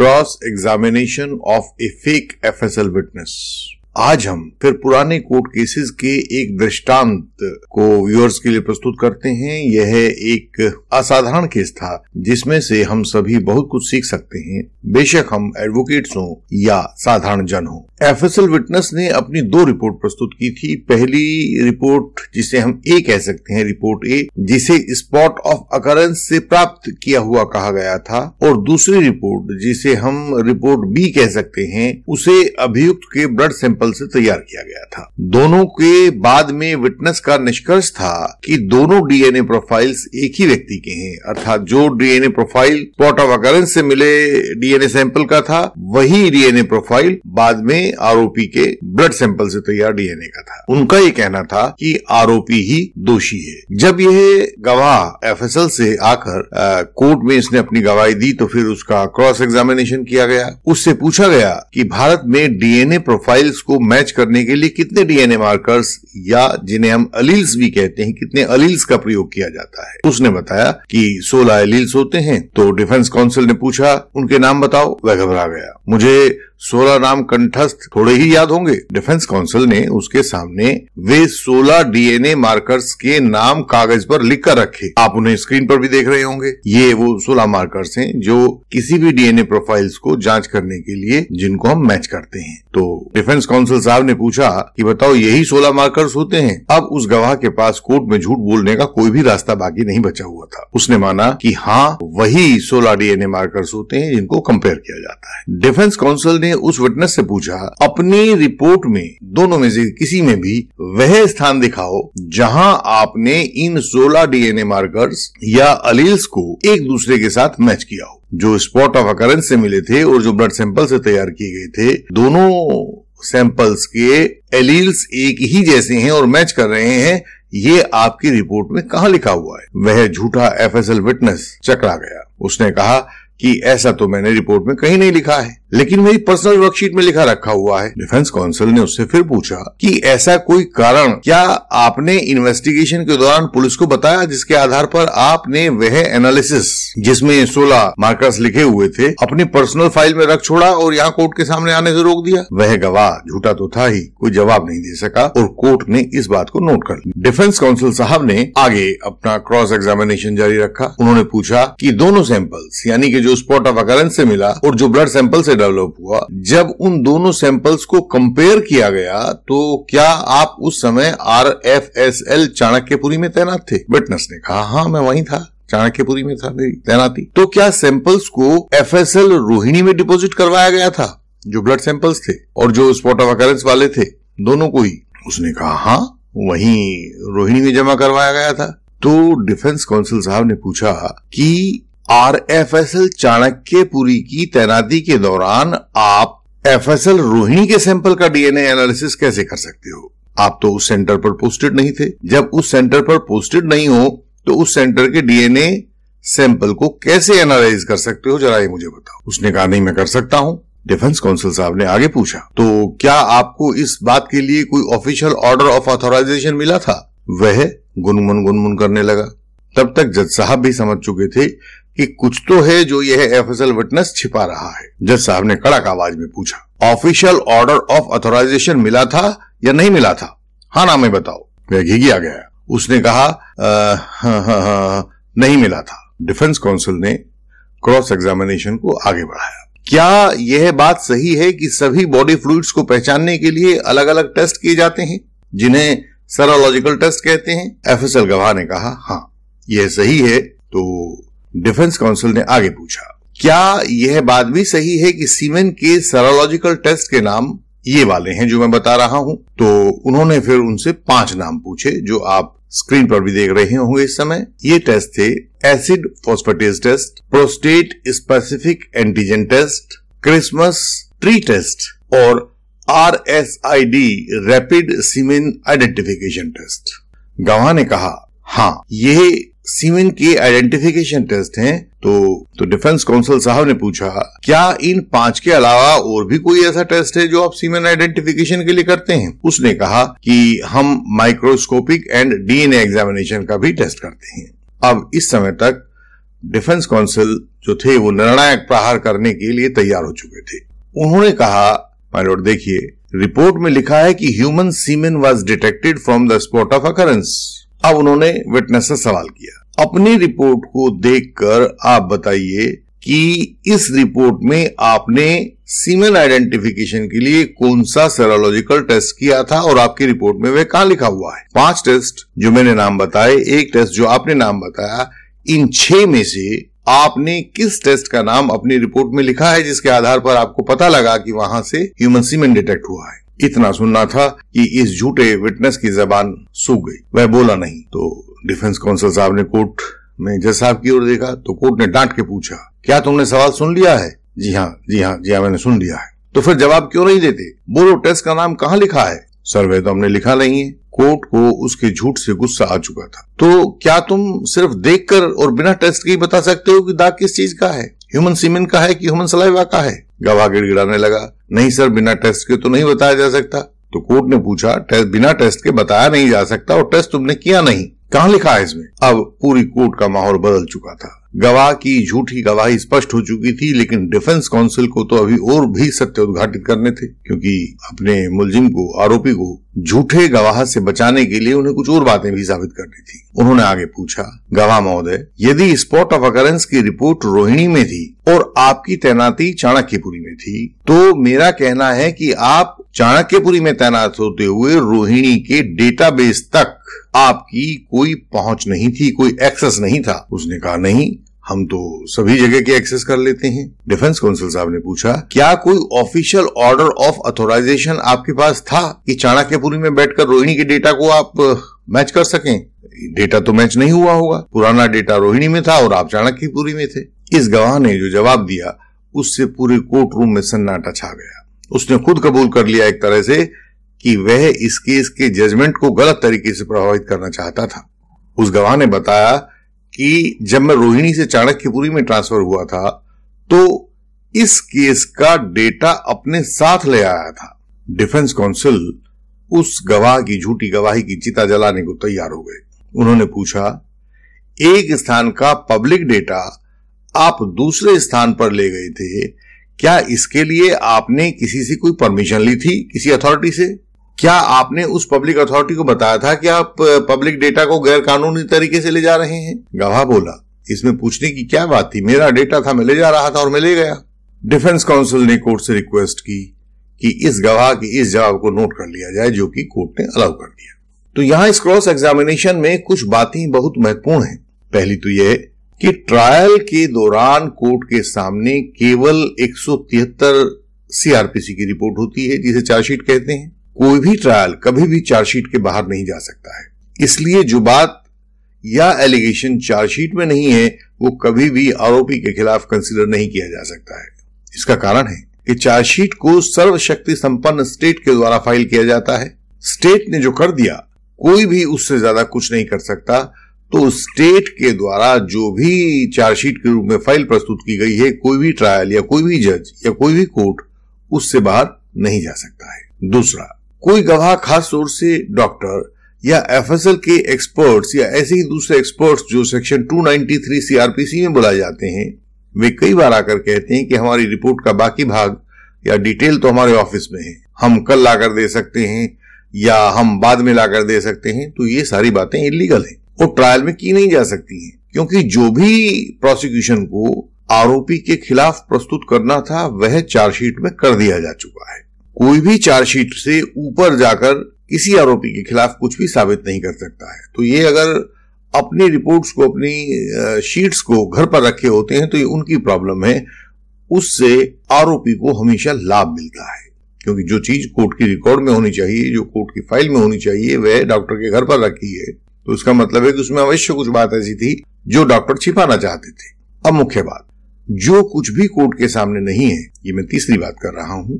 cross examination of a fake FSL witness. आज हम फिर पुराने कोर्ट केसेस के एक दृष्टांत को व्यूअर्स के लिए प्रस्तुत करते हैं यह एक असाधारण केस था जिसमें से हम सभी बहुत कुछ सीख सकते हैं बेशक हम एडवोकेट्स हों या साधारण जन हों एफ विटनेस ने अपनी दो रिपोर्ट प्रस्तुत की थी पहली रिपोर्ट जिसे हम ए कह सकते हैं रिपोर्ट ए जिसे स्पॉट ऑफ अकरेंस से प्राप्त किया हुआ कहा गया था और दूसरी रिपोर्ट जिसे हम रिपोर्ट बी कह सकते हैं उसे अभियुक्त के ब्लड सैंपल सैंपल से तैयार किया गया था दोनों के बाद में विटनेस का निष्कर्ष था कि दोनों डीएनए प्रोफाइल्स एक ही व्यक्ति के हैं अर्थात जो DNA profile port of occurrence से मिले डीएनए सैंपल का था वही डीएनए प्रोफाइल बाद में आरोपी के ब्लड सैंपल से तैयार डीएनए का था उनका ये कहना था कि आरोपी ही दोषी है जब यह गवाह एफ से आकर कोर्ट में इसने अपनी गवाही दी तो फिर उसका क्रॉस एग्जामिनेशन किया गया उससे पूछा गया कि भारत में डीएनए प्रोफाइल्स को मैच करने के लिए कितने डीएनए मार्कर्स या जिन्हें हम अलील्स भी कहते हैं कितने अलील्स का प्रयोग किया जाता है उसने बताया कि 16 अलील्स होते हैं तो डिफेंस काउंसिल ने पूछा उनके नाम बताओ वह घबरा गया मुझे सोलह नाम कंठस्थ थोड़े ही याद होंगे डिफेंस काउंसिल ने उसके सामने वे सोलह डीएनए मार्कर्स के नाम कागज पर लिख कर रखे आप उन्हें स्क्रीन पर भी देख रहे होंगे ये वो सोलह मार्कर्स हैं जो किसी भी डीएनए प्रोफाइल्स को जांच करने के लिए जिनको हम मैच करते हैं तो डिफेंस काउंसिल साहब ने पूछा कि बताओ यही सोलह मार्कर्स होते हैं अब उस गवाह के पास कोर्ट में झूठ बोलने का कोई भी रास्ता बाकी नहीं बचा हुआ था उसने माना कि हाँ वही सोलह डीएनए मार्कर्स होते हैं जिनको कंपेयर किया जाता है डिफेंस काउंसिल ने ने उस विटनेस से पूछा अपनी रिपोर्ट में दोनों में से किसी में भी वह स्थान दिखाओ जहां आपने इन 16 डीएनए मार्कर्स या अलील्स को एक दूसरे के साथ मैच किया हो जो स्पॉट ऑफ अकरेंस से मिले थे और जो ब्लड सैंपल से तैयार किए गए थे दोनों सैंपल्स के एलील्स एक ही जैसे हैं और मैच कर रहे हैं ये आपकी रिपोर्ट में कहा लिखा हुआ है वह झूठा एफएसएल विटनेस चकरा गया उसने कहा कि ऐसा तो मैंने रिपोर्ट में कहीं नहीं लिखा है लेकिन मेरी पर्सनल वर्कशीट में लिखा रखा हुआ है डिफेंस काउंसिल ने उससे फिर पूछा कि ऐसा कोई कारण क्या आपने इन्वेस्टिगेशन के दौरान पुलिस को बताया जिसके आधार पर आपने वह एनालिसिस जिसमें सोलह मार्कर्स लिखे हुए थे अपने पर्सनल फाइल में रख छोड़ा और यहाँ कोर्ट के सामने आने से रोक दिया वह गवाह झूठा तो था ही कोई जवाब नहीं दे सका और कोर्ट ने इस बात को नोट कर लिया डिफेंस काउंसिल साहब ने आगे अपना क्रॉस एग्जामिनेशन जारी रखा उन्होंने पूछा की दोनों सैंपल्स यानी कि जो जो स्पॉट ऑफ अकरेंस से मिला और जो ब्लड सैंपल से डेवलप हुआ जब उन दोनों सैंपल्स को कंपेयर किया गया तो क्या आप उस समय R F S L Chanakyapuri में तैनात थे विटनेस ने कहा हाँ मैं वहीं था चाणक्यपुरी में था मेरी तैनाती तो क्या सैंपल्स को एफ एस एल रोहिणी में डिपोजिट करवाया गया था जो ब्लड सैंपल्स थे और जो स्पॉट ऑफ अकरेंस वाले थे दोनों को ही उसने कहा हाँ वही रोहिणी में जमा करवाया गया था तो डिफेंस काउंसिल साहब ने पूछा कि आरएफएसएल चाणक्यपुरी की तैनाती के दौरान आप एफएसएल रोहिणी के सैंपल का डीएनए एनालिसिस कैसे कर सकते हो आप तो उस सेंटर पर पोस्टेड नहीं थे जब उस सेंटर पर पोस्टेड नहीं हो तो उस सेंटर के डीएनए सैंपल को कैसे एनालाइज कर सकते हो जरा ये मुझे बताओ उसने कहा नहीं मैं कर सकता हूँ डिफेंस काउंसिल साहब ने आगे पूछा तो क्या आपको इस बात के लिए कोई ऑफिशियल ऑर्डर ऑफ ऑथोराइजेशन मिला था वह गुनमुन गुनमुन करने लगा तब तक जज साहब भी समझ चुके थे कि कुछ तो है जो यह एफएसएल विटनेस छिपा रहा है जज साहब ने कड़क आवाज में पूछा ऑफिशियल ऑर्डर ऑफ ऑथोराइजेशन मिला था या नहीं मिला था हाँ ना मैं बताओ वह घिघिया गया उसने कहा आ, हा, हा, हा, हाँ, नहीं मिला था डिफेंस काउंसिल ने क्रॉस एग्जामिनेशन को आगे बढ़ाया क्या यह बात सही है कि सभी बॉडी फ्लूड्स को पहचानने के लिए अलग अलग टेस्ट किए जाते हैं जिन्हें सरोलॉजिकल टेस्ट कहते हैं एफएसएल गवाह ने कहा हाँ यह सही है तो डिफेंस काउंसिल ने आगे पूछा क्या यह बात भी सही है कि सीमेन के सरोलॉजिकल टेस्ट के नाम ये वाले हैं जो मैं बता रहा हूं तो उन्होंने फिर उनसे पांच नाम पूछे जो आप स्क्रीन पर भी देख रहे होंगे इस समय ये टेस्ट थे acid phosphatase test prostate specific antigen test Christmas tree test और R S I D rapid semen identification test गवाह ने कहा हाँ ये सीमेन के आइडेंटिफिकेशन टेस्ट हैं तो तो डिफेंस काउंसिल साहब ने पूछा क्या इन पांच के अलावा और भी कोई ऐसा टेस्ट है जो आप सीमेन आइडेंटिफिकेशन के लिए करते हैं उसने कहा कि हम माइक्रोस्कोपिक एंड डीएनए एग्जामिनेशन का भी टेस्ट करते हैं अब इस समय तक डिफेंस काउंसिल जो थे वो निर्णायक प्रहार करने के लिए तैयार हो चुके थे उन्होंने कहा पायलट देखिए रिपोर्ट में लिखा है कि human semen was detected from the spot of occurrence अब उन्होंने विटनेस से सवाल किया अपनी रिपोर्ट को देखकर आप बताइए कि इस रिपोर्ट में आपने सीमेन आइडेंटिफिकेशन के लिए कौन सा सेरोलॉजिकल टेस्ट किया था और आपकी रिपोर्ट में वह कहा लिखा हुआ है पांच टेस्ट जो मैंने नाम बताए एक टेस्ट जो आपने नाम बताया इन छह में से आपने किस टेस्ट का नाम अपनी रिपोर्ट में लिखा है जिसके आधार पर आपको पता लगा कि वहां से ह्यूमन सीमेन डिटेक्ट हुआ है इतना सुनना था कि इस झूठे विटनेस की जबान सूख गई वह बोला नहीं तो डिफेंस काउंसिल साहब ने कोर्ट में जज साहब की ओर देखा तो कोर्ट ने डांट के पूछा क्या तुमने सवाल सुन लिया है जी हाँ जी हाँ जी हाँ मैंने सुन लिया है तो फिर जवाब क्यों नहीं देते बोलो टेस्ट का नाम कहाँ लिखा है सर वह तो हमने लिखा नहीं है कोर्ट को उसके झूठ से गुस्सा आ चुका था तो क्या तुम सिर्फ देखकर और बिना टेस्ट के ही बता सकते हो कि दाग किस चीज का है ह्यूमन सीमेन का है कि ह्यूमन सलाइवा का है गवाह गिड़गिड़ाने लगा नहीं सर बिना टेस्ट के तो नहीं बताया जा सकता तो कोर्ट ने पूछा टेस्ट बिना टेस्ट के बताया नहीं जा सकता और टेस्ट तुमने किया नहीं कहाँ लिखा है इसमें अब पूरी कोर्ट का माहौल बदल चुका था गवाह की झूठी गवाही स्पष्ट हो चुकी थी लेकिन डिफेंस काउंसिल को तो अभी और भी सत्य उद्घाटित करने थे क्योंकि अपने मुलजिम को आरोपी को झूठे गवाह से बचाने के लिए उन्हें कुछ और बातें भी साबित करनी थी उन्होंने आगे पूछा गवाह महोदय यदि स्पॉट ऑफ अकरेंस की रिपोर्ट रोहिणी में थी और आपकी तैनाती चाणक्यपुरी में थी तो मेरा कहना है कि आप चाणक्यपुरी में तैनात होते हुए रोहिणी के डेटाबेस तक आपकी कोई पहुंच नहीं थी कोई एक्सेस नहीं था उसने कहा नहीं हम तो सभी जगह के एक्सेस कर लेते हैं डिफेंस काउंसिल साहब ने पूछा क्या कोई ऑफिशियल ऑर्डर ऑफ अथोराइजेशन आपके पास था कि चाणक्यपुरी में बैठकर रोहिणी के डेटा को आप मैच कर सकें डेटा तो मैच नहीं हुआ होगा पुराना डेटा रोहिणी में था और आप चाणक्यपुरी में थे इस गवाह ने जो जवाब दिया उससे पूरे कोर्ट रूम में सन्नाटा छा गया उसने खुद कबूल कर लिया एक तरह से कि वह इस केस के जजमेंट को गलत तरीके से प्रभावित करना चाहता था उस गवाह ने बताया कि जब मैं रोहिणी से चाणक्यपुरी में ट्रांसफर हुआ था तो इस केस का डेटा अपने साथ ले आया था डिफेंस काउंसिल उस गवाह की झूठी गवाही की चिता जलाने को तैयार हो गए उन्होंने पूछा एक स्थान का पब्लिक डेटा आप दूसरे स्थान पर ले गए थे क्या इसके लिए आपने किसी से कोई परमिशन ली थी किसी अथॉरिटी से क्या आपने उस पब्लिक अथॉरिटी को बताया था कि आप पब्लिक डेटा को गैर कानूनी तरीके से ले जा रहे हैं गवाह बोला इसमें पूछने की क्या बात थी मेरा डेटा था मैं ले जा रहा था और मैं ले गया डिफेंस काउंसिल ने कोर्ट से रिक्वेस्ट की कि इस गवाह के इस जवाब को नोट कर लिया जाए जो कि कोर्ट ने अलाउ कर दिया तो यहाँ इस क्रॉस एग्जामिनेशन में कुछ बातें बहुत महत्वपूर्ण हैं पहली तो यह कि ट्रायल के दौरान कोर्ट के सामने केवल 173 सीआरपीसी की रिपोर्ट होती है जिसे चार्जशीट कहते हैं कोई भी ट्रायल कभी भी चार्जशीट के बाहर नहीं जा सकता है इसलिए जो बात या एलिगेशन चार्जशीट में नहीं है वो कभी भी आरोपी के खिलाफ कंसिडर नहीं किया जा सकता है इसका कारण है कि चार्जशीट को सर्वशक्ति संपन्न स्टेट के द्वारा फाइल किया जाता है स्टेट ने जो कर दिया कोई भी उससे ज्यादा कुछ नहीं कर सकता तो स्टेट के द्वारा जो भी चार्जशीट के रूप में फाइल प्रस्तुत की गई है कोई भी ट्रायल या कोई भी जज या कोई भी कोर्ट उससे बाहर नहीं जा सकता है दूसरा कोई गवाह खास तौर से डॉक्टर या एफ के एक्सपर्ट्स या ऐसे ही दूसरे एक्सपर्ट्स जो सेक्शन 293 सीआरपीसी में बुलाए जाते हैं वे कई बार आकर कहते हैं कि हमारी रिपोर्ट का बाकी भाग या डिटेल तो हमारे ऑफिस में है हम कल लाकर दे सकते हैं या हम बाद में लाकर दे सकते हैं तो ये सारी बातें इलीगल है वो ट्रायल में की नहीं जा सकती है क्योंकि जो भी प्रोसिक्यूशन को आरोपी के खिलाफ प्रस्तुत करना था वह चार्जशीट में कर दिया जा चुका है कोई भी चार्जशीट से ऊपर जाकर किसी आरोपी के खिलाफ कुछ भी साबित नहीं कर सकता है तो ये अगर अपनी रिपोर्ट्स को अपनी शीट्स को घर पर रखे होते हैं तो ये उनकी प्रॉब्लम है उससे आरोपी को हमेशा लाभ मिलता है क्योंकि जो चीज कोर्ट की रिकॉर्ड में होनी चाहिए जो कोर्ट की फाइल में होनी चाहिए वह डॉक्टर के घर पर रखी है तो इसका मतलब है कि उसमें अवश्य कुछ बात ऐसी थी जो डॉक्टर छिपाना चाहते थे अब मुख्य बात जो कुछ भी कोर्ट के सामने नहीं है ये मैं तीसरी बात कर रहा हूं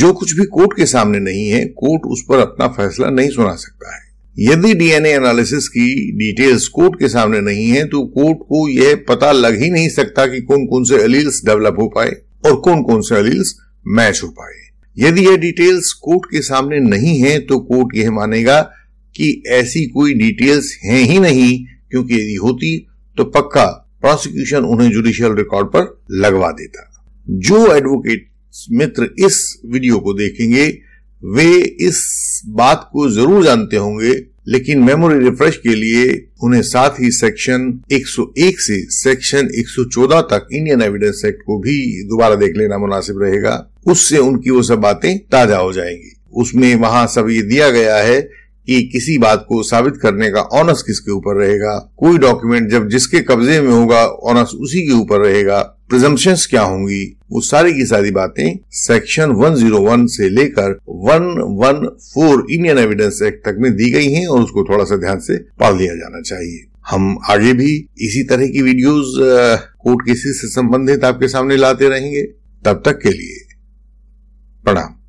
जो कुछ भी कोर्ट के सामने नहीं है कोर्ट उस पर अपना फैसला नहीं सुना सकता है यदि डीएनए एनालिसिस की डिटेल्स कोर्ट के सामने नहीं है तो कोर्ट को यह पता लग ही नहीं सकता कि कौन कौन से अलील्स डेवलप हो पाए और कौन कौन से अलील्स मैच हो पाए यदि यह डिटेल्स कोर्ट के सामने नहीं है तो कोर्ट यह मानेगा कि ऐसी कोई डिटेल्स है ही नहीं क्योंकि यदि होती तो पक्का प्रोसिक्यूशन उन्हें जुडिशियल रिकॉर्ड पर लगवा देता जो एडवोकेट मित्र इस वीडियो को देखेंगे वे इस बात को जरूर जानते होंगे लेकिन मेमोरी रिफ्रेश के लिए उन्हें साथ ही सेक्शन 101 से सेक्शन 114 तक इंडियन एविडेंस एक्ट को भी दोबारा देख लेना मुनासिब रहेगा उससे उनकी वो सब बातें ताजा हो जाएंगी उसमें वहां सब ये दिया गया है कि किसी बात को साबित करने का ऑनस किसके ऊपर रहेगा कोई डॉक्यूमेंट जब जिसके कब्जे में होगा ऑनस उसी के ऊपर रहेगा प्रिजम्पन क्या होंगी वो सारी की सारी बातें सेक्शन 101 से लेकर 114 इंडियन एविडेंस एक्ट तक में दी गई हैं और उसको थोड़ा सा ध्यान से पढ़ लिया जाना चाहिए हम आगे भी इसी तरह की वीडियोस कोर्ट केसेस से संबंधित आपके सामने लाते रहेंगे तब तक के लिए प्रणाम